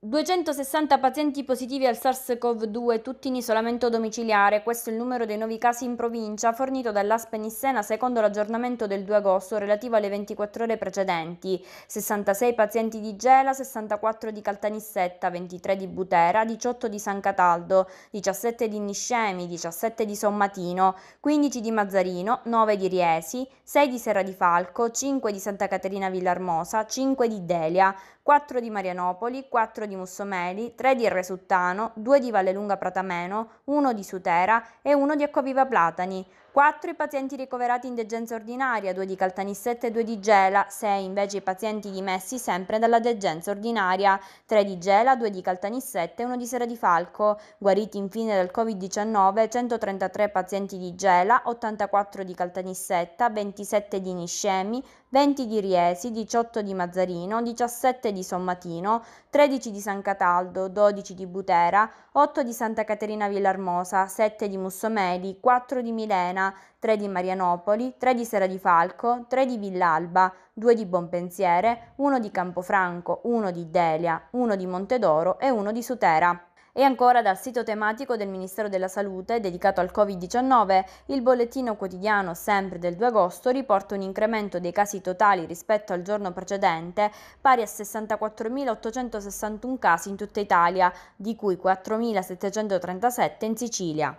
260 pazienti positivi al SARS-CoV-2, tutti in isolamento domiciliare, questo è il numero dei nuovi casi in provincia fornito dall'ASP Nissena secondo l'aggiornamento del 2 agosto relativo alle 24 ore precedenti. 66 pazienti di Gela, 64 di Caltanissetta, 23 di Butera, 18 di San Cataldo, 17 di Niscemi, 17 di Sommatino, 15 di Mazzarino, 9 di Riesi, 6 di Serra di Falco, 5 di Santa Caterina Villarmosa, 5 di Delia, 4 di Marianopoli, 4 di di Mussomeli, 3 di Resuttano, 2 di Vallelunga Pratameno, 1 di Sutera e 1 di Acquaviva Platani, 4 i pazienti ricoverati in degenza ordinaria, 2 di Caltanissette e 2 di Gela, 6 invece i pazienti dimessi sempre dalla degenza ordinaria, 3 di Gela, 2 di Caltanissette e 1 di Sera di Falco. Guariti infine dal Covid-19 133 pazienti di Gela, 84 di Caltanissetta, 27 di Niscemi, 20 di Riesi, 18 di Mazzarino, 17 di Sommatino, 13 di di San Cataldo, 12 di Butera, 8 di Santa Caterina Villarmosa, 7 di Mussomeli, 4 di Milena, 3 di Marianopoli, 3 di Sera di Falco, 3 di Villalba, 2 di Bonpensiere, 1 di Campofranco, 1 di Delia, 1 di Montedoro e 1 di Sutera. E ancora dal sito tematico del Ministero della Salute dedicato al Covid-19, il bollettino quotidiano sempre del 2 agosto riporta un incremento dei casi totali rispetto al giorno precedente pari a 64.861 casi in tutta Italia, di cui 4.737 in Sicilia.